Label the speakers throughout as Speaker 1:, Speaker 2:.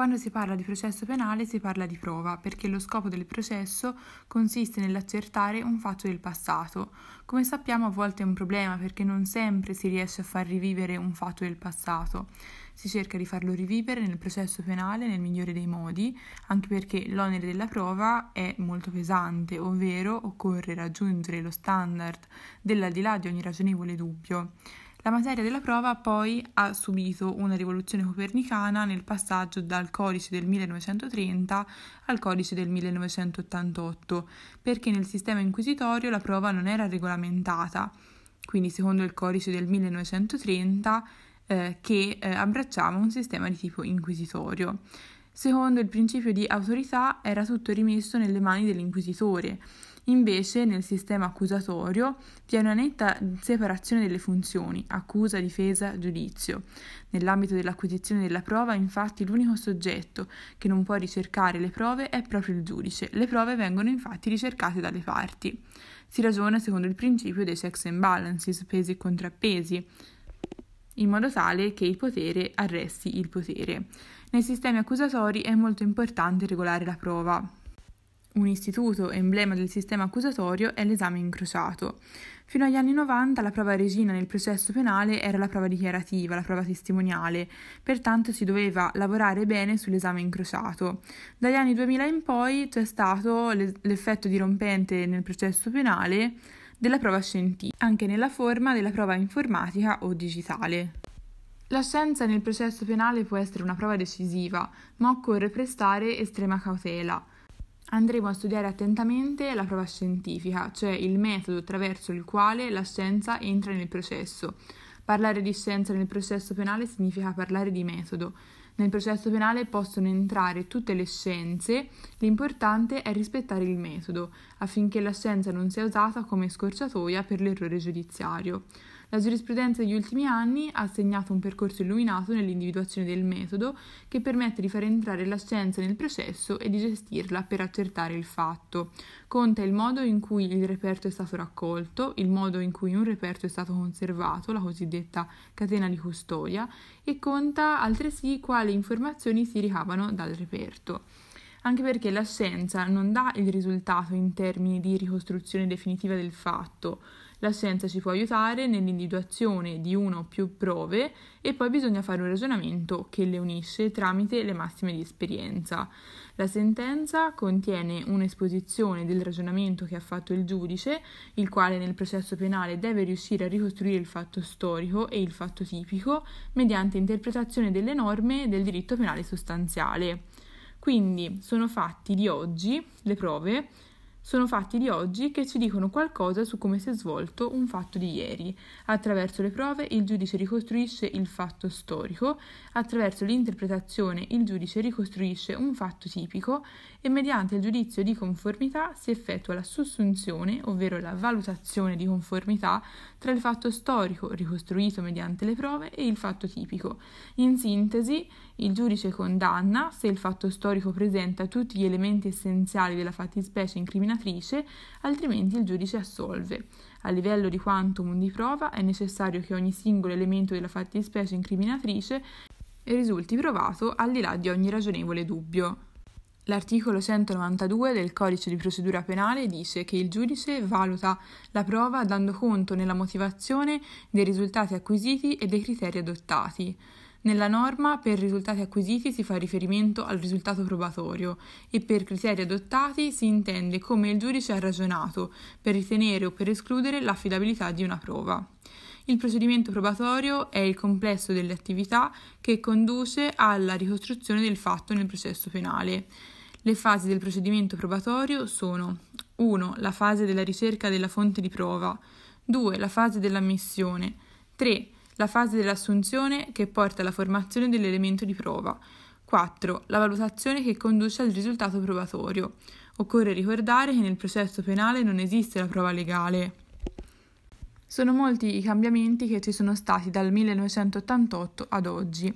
Speaker 1: Quando si parla di processo penale si parla di prova, perché lo scopo del processo consiste nell'accertare un fatto del passato. Come sappiamo a volte è un problema perché non sempre si riesce a far rivivere un fatto del passato. Si cerca di farlo rivivere nel processo penale nel migliore dei modi, anche perché l'onere della prova è molto pesante, ovvero occorre raggiungere lo standard dell'aldilà di ogni ragionevole dubbio. La materia della prova poi ha subito una rivoluzione copernicana nel passaggio dal codice del 1930 al codice del 1988, perché nel sistema inquisitorio la prova non era regolamentata, quindi secondo il codice del 1930 eh, che eh, abbracciava un sistema di tipo inquisitorio. Secondo il principio di autorità era tutto rimesso nelle mani dell'inquisitore Invece nel sistema accusatorio vi è una netta separazione delle funzioni accusa, difesa, giudizio. Nell'ambito dell'acquisizione della prova, infatti, l'unico soggetto che non può ricercare le prove è proprio il giudice. Le prove vengono infatti ricercate dalle parti. Si ragiona secondo il principio dei checks and balances, pesi e contrappesi in modo tale che il potere arresti il potere. Nei sistemi accusatori è molto importante regolare la prova, un istituto emblema del sistema accusatorio è l'esame incrociato. Fino agli anni 90 la prova regina nel processo penale era la prova dichiarativa, la prova testimoniale, pertanto si doveva lavorare bene sull'esame incrociato. Dagli anni 2000 in poi c'è stato l'effetto dirompente nel processo penale della prova scientifica, anche nella forma della prova informatica o digitale. La scienza nel processo penale può essere una prova decisiva, ma occorre prestare estrema cautela andremo a studiare attentamente la prova scientifica, cioè il metodo attraverso il quale la scienza entra nel processo. Parlare di scienza nel processo penale significa parlare di metodo. Nel processo penale possono entrare tutte le scienze, l'importante è rispettare il metodo, affinché la scienza non sia usata come scorciatoia per l'errore giudiziario. La giurisprudenza degli ultimi anni ha segnato un percorso illuminato nell'individuazione del metodo che permette di far entrare la scienza nel processo e di gestirla per accertare il fatto. Conta il modo in cui il reperto è stato raccolto, il modo in cui un reperto è stato conservato, la cosiddetta catena di custodia, e conta altresì quali informazioni si ricavano dal reperto anche perché la scienza non dà il risultato in termini di ricostruzione definitiva del fatto, la scienza ci può aiutare nell'individuazione di una o più prove e poi bisogna fare un ragionamento che le unisce tramite le massime di esperienza. La sentenza contiene un'esposizione del ragionamento che ha fatto il giudice, il quale nel processo penale deve riuscire a ricostruire il fatto storico e il fatto tipico mediante interpretazione delle norme del diritto penale sostanziale. Quindi sono fatti di oggi le prove sono fatti di oggi che ci dicono qualcosa su come si è svolto un fatto di ieri. Attraverso le prove il giudice ricostruisce il fatto storico, attraverso l'interpretazione il giudice ricostruisce un fatto tipico e mediante il giudizio di conformità si effettua la sussunzione, ovvero la valutazione di conformità tra il fatto storico, ricostruito mediante le prove, e il fatto tipico. In sintesi, il giudice condanna se il fatto storico presenta tutti gli elementi essenziali della fattispecie incriminatrice, altrimenti il giudice assolve. A livello di quantum di prova è necessario che ogni singolo elemento della fattispecie incriminatrice risulti provato al di là di ogni ragionevole dubbio. L'articolo 192 del codice di procedura penale dice che il giudice valuta la prova dando conto nella motivazione dei risultati acquisiti e dei criteri adottati. Nella norma per risultati acquisiti si fa riferimento al risultato probatorio e per criteri adottati si intende come il giudice ha ragionato per ritenere o per escludere l'affidabilità di una prova. Il procedimento probatorio è il complesso delle attività che conduce alla ricostruzione del fatto nel processo penale. Le fasi del procedimento probatorio sono 1. la fase della ricerca della fonte di prova, 2. la fase dell'ammissione, 3. la fase dell'assunzione che porta alla formazione dell'elemento di prova, 4. La valutazione che conduce al risultato probatorio. Occorre ricordare che nel processo penale non esiste la prova legale. Sono molti i cambiamenti che ci sono stati dal 1988 ad oggi.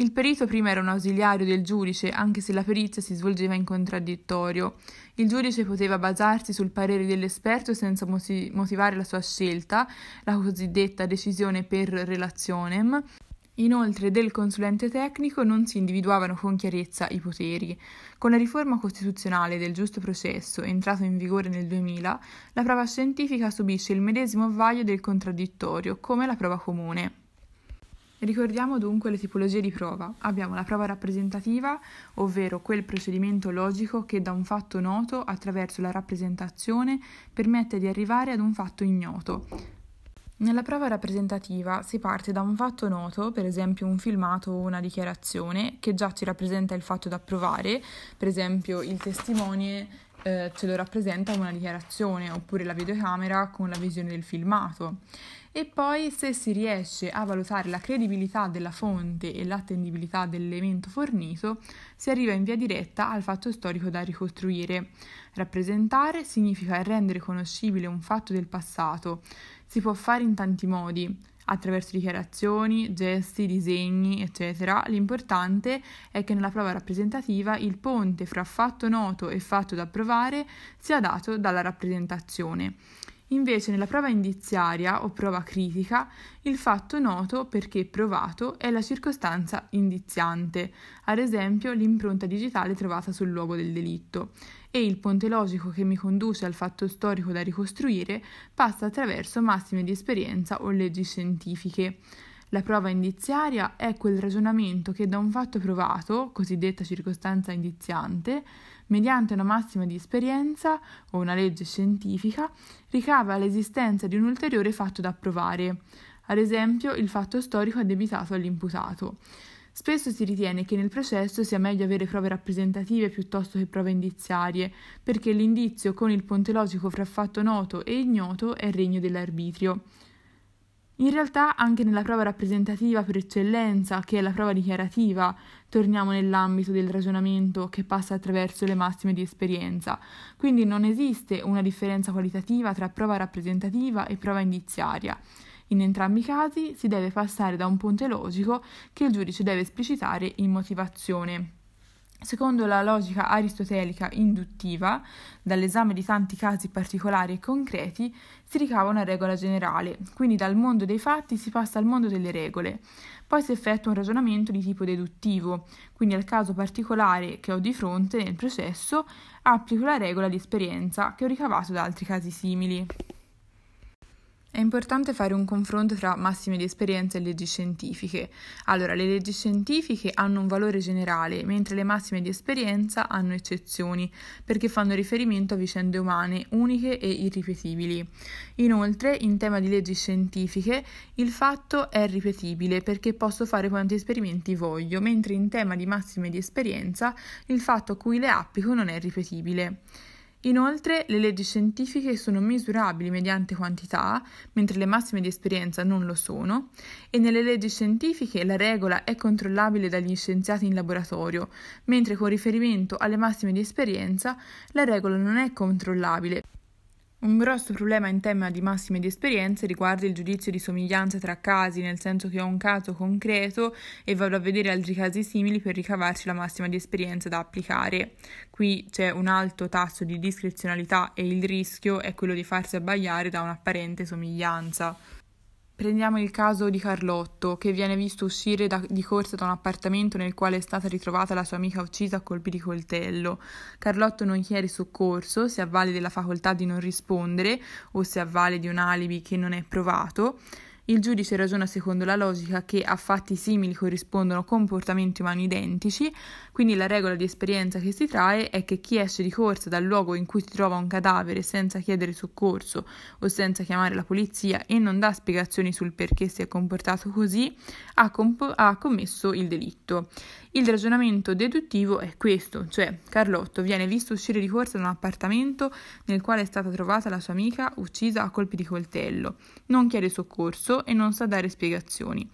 Speaker 1: Il perito prima era un ausiliario del giudice, anche se la perizia si svolgeva in contraddittorio. Il giudice poteva basarsi sul parere dell'esperto senza motivare la sua scelta, la cosiddetta decisione per relationem, Inoltre del consulente tecnico non si individuavano con chiarezza i poteri. Con la riforma costituzionale del giusto processo, entrato in vigore nel 2000, la prova scientifica subisce il medesimo vaglio del contraddittorio, come la prova comune. Ricordiamo dunque le tipologie di prova. Abbiamo la prova rappresentativa, ovvero quel procedimento logico che da un fatto noto attraverso la rappresentazione permette di arrivare ad un fatto ignoto. Nella prova rappresentativa si parte da un fatto noto, per esempio un filmato o una dichiarazione, che già ci rappresenta il fatto da provare, per esempio il testimone eh, ce lo rappresenta una dichiarazione oppure la videocamera con la visione del filmato. E poi se si riesce a valutare la credibilità della fonte e l'attendibilità dell'elemento fornito, si arriva in via diretta al fatto storico da ricostruire. Rappresentare significa rendere conoscibile un fatto del passato si può fare in tanti modi, attraverso dichiarazioni, gesti, disegni, eccetera. L'importante è che nella prova rappresentativa il ponte fra fatto noto e fatto da provare sia dato dalla rappresentazione. Invece nella prova indiziaria o prova critica, il fatto noto perché provato è la circostanza indiziante, ad esempio l'impronta digitale trovata sul luogo del delitto e il ponte logico che mi conduce al fatto storico da ricostruire passa attraverso massime di esperienza o leggi scientifiche. La prova indiziaria è quel ragionamento che da un fatto provato, cosiddetta circostanza indiziante, mediante una massima di esperienza o una legge scientifica, ricava l'esistenza di un ulteriore fatto da provare, ad esempio il fatto storico addebitato all'imputato. Spesso si ritiene che nel processo sia meglio avere prove rappresentative piuttosto che prove indiziarie, perché l'indizio con il ponte logico fra fatto noto e ignoto è il regno dell'arbitrio. In realtà anche nella prova rappresentativa per eccellenza, che è la prova dichiarativa, torniamo nell'ambito del ragionamento che passa attraverso le massime di esperienza. Quindi non esiste una differenza qualitativa tra prova rappresentativa e prova indiziaria. In entrambi i casi si deve passare da un ponte logico che il giudice deve esplicitare in motivazione. Secondo la logica aristotelica induttiva, dall'esame di tanti casi particolari e concreti si ricava una regola generale, quindi dal mondo dei fatti si passa al mondo delle regole. Poi si effettua un ragionamento di tipo deduttivo, quindi al caso particolare che ho di fronte nel processo applico la regola di esperienza che ho ricavato da altri casi simili. È importante fare un confronto tra massime di esperienza e leggi scientifiche. Allora, le leggi scientifiche hanno un valore generale, mentre le massime di esperienza hanno eccezioni, perché fanno riferimento a vicende umane uniche e irripetibili. Inoltre, in tema di leggi scientifiche, il fatto è ripetibile perché posso fare quanti esperimenti voglio, mentre in tema di massime di esperienza, il fatto a cui le applico non è ripetibile. Inoltre, le leggi scientifiche sono misurabili mediante quantità, mentre le massime di esperienza non lo sono, e nelle leggi scientifiche la regola è controllabile dagli scienziati in laboratorio, mentre con riferimento alle massime di esperienza la regola non è controllabile un grosso problema in tema di massime di esperienze riguarda il giudizio di somiglianza tra casi, nel senso che ho un caso concreto e vado a vedere altri casi simili per ricavarci la massima di esperienza da applicare. Qui c'è un alto tasso di discrezionalità e il rischio è quello di farsi abbagliare da un'apparente somiglianza. Prendiamo il caso di Carlotto, che viene visto uscire da, di corsa da un appartamento nel quale è stata ritrovata la sua amica uccisa a colpi di coltello. Carlotto non chiede soccorso, si avvale della facoltà di non rispondere o si avvale di un alibi che non è provato. Il giudice ragiona secondo la logica che a fatti simili corrispondono comportamenti umani identici, quindi la regola di esperienza che si trae è che chi esce di corsa dal luogo in cui si trova un cadavere senza chiedere soccorso o senza chiamare la polizia e non dà spiegazioni sul perché si è comportato così, ha, comp- ha commesso il delitto. Il ragionamento deduttivo è questo, cioè Carlotto viene visto uscire di corsa da un appartamento nel quale è stata trovata la sua amica uccisa a colpi di coltello, non chiede soccorso, e non sa dare spiegazioni.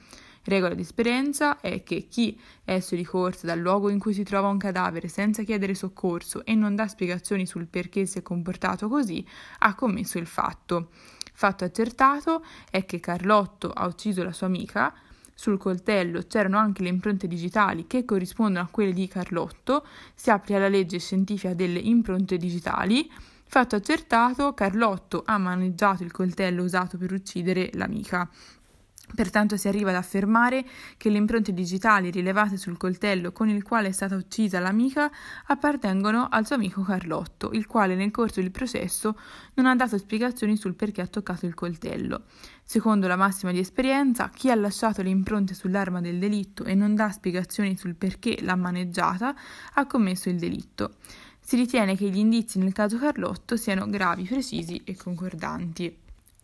Speaker 1: Regola di esperienza è che chi esce di corsa dal luogo in cui si trova un cadavere senza chiedere soccorso e non dà spiegazioni sul perché si è comportato così, ha commesso il fatto. Fatto accertato è che Carlotto ha ucciso la sua amica, sul coltello c'erano anche le impronte digitali che corrispondono a quelle di Carlotto, si apre alla legge scientifica delle impronte digitali Fatto accertato, Carlotto ha maneggiato il coltello usato per uccidere l'amica. Pertanto si arriva ad affermare che le impronte digitali rilevate sul coltello con il quale è stata uccisa l'amica appartengono al suo amico Carlotto, il quale nel corso del processo non ha dato spiegazioni sul perché ha toccato il coltello. Secondo la massima di esperienza, chi ha lasciato le impronte sull'arma del delitto e non dà spiegazioni sul perché l'ha maneggiata ha commesso il delitto. Si ritiene che gli indizi nel caso Carlotto siano gravi, precisi e concordanti.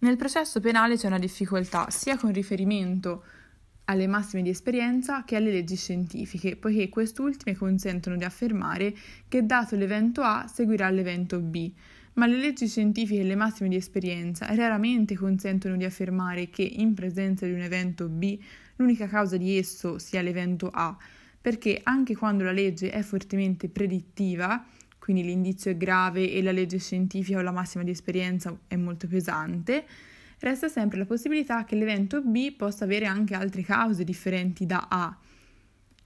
Speaker 1: Nel processo penale c'è una difficoltà sia con riferimento alle massime di esperienza che alle leggi scientifiche, poiché quest'ultime consentono di affermare che dato l'evento A seguirà l'evento B, ma le leggi scientifiche e le massime di esperienza raramente consentono di affermare che in presenza di un evento B l'unica causa di esso sia l'evento A, perché anche quando la legge è fortemente predittiva, quindi l'indizio è grave e la legge scientifica o la massima di esperienza è molto pesante, resta sempre la possibilità che l'evento B possa avere anche altre cause differenti da A.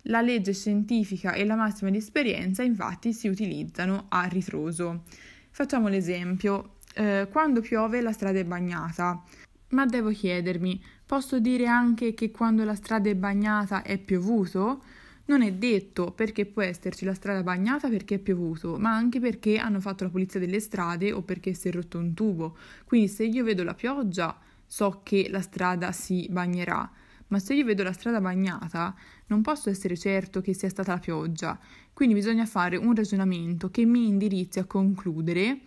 Speaker 1: La legge scientifica e la massima di esperienza infatti si utilizzano a ritroso. Facciamo l'esempio. Eh, quando piove la strada è bagnata, ma devo chiedermi, posso dire anche che quando la strada è bagnata è piovuto? Non è detto perché può esserci la strada bagnata perché è piovuto, ma anche perché hanno fatto la pulizia delle strade o perché si è rotto un tubo. Quindi se io vedo la pioggia so che la strada si bagnerà, ma se io vedo la strada bagnata non posso essere certo che sia stata la pioggia. Quindi bisogna fare un ragionamento che mi indirizzi a concludere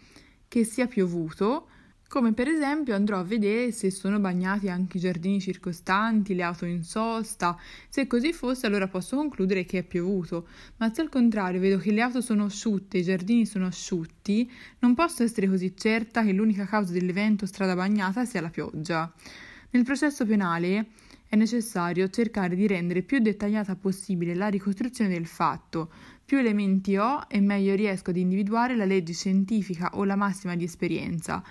Speaker 1: che sia piovuto come per esempio andrò a vedere se sono bagnati anche i giardini circostanti, le auto in sosta. Se così fosse allora posso concludere che è piovuto, ma se al contrario vedo che le auto sono asciutte, e i giardini sono asciutti, non posso essere così certa che l'unica causa dell'evento strada bagnata sia la pioggia. Nel processo penale è necessario cercare di rendere più dettagliata possibile la ricostruzione del fatto. Più elementi ho e meglio riesco ad individuare la legge scientifica o la massima di esperienza.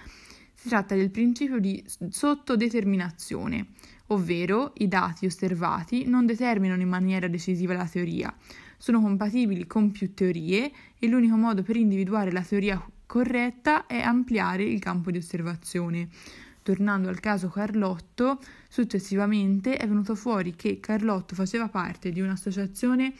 Speaker 1: Si tratta del principio di sottodeterminazione, ovvero i dati osservati non determinano in maniera decisiva la teoria, sono compatibili con più teorie e l'unico modo per individuare la teoria corretta è ampliare il campo di osservazione. Tornando al caso Carlotto, successivamente è venuto fuori che Carlotto faceva parte di un'associazione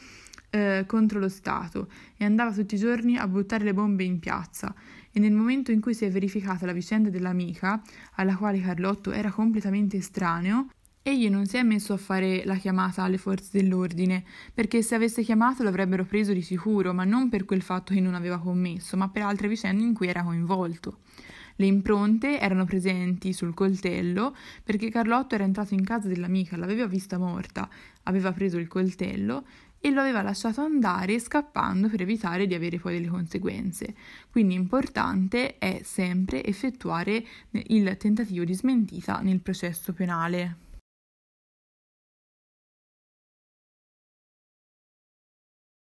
Speaker 1: eh, contro lo Stato e andava tutti i giorni a buttare le bombe in piazza e nel momento in cui si è verificata la vicenda dell'amica, alla quale Carlotto era completamente estraneo, Egli non si è messo a fare la chiamata alle forze dell'ordine, perché se avesse chiamato l'avrebbero preso di sicuro, ma non per quel fatto che non aveva commesso, ma per altre vicende in cui era coinvolto. Le impronte erano presenti sul coltello perché Carlotto era entrato in casa dell'amica, l'aveva vista morta, aveva preso il coltello, e lo aveva lasciato andare scappando per evitare di avere poi delle conseguenze. Quindi importante è sempre effettuare il tentativo di smentita nel processo penale.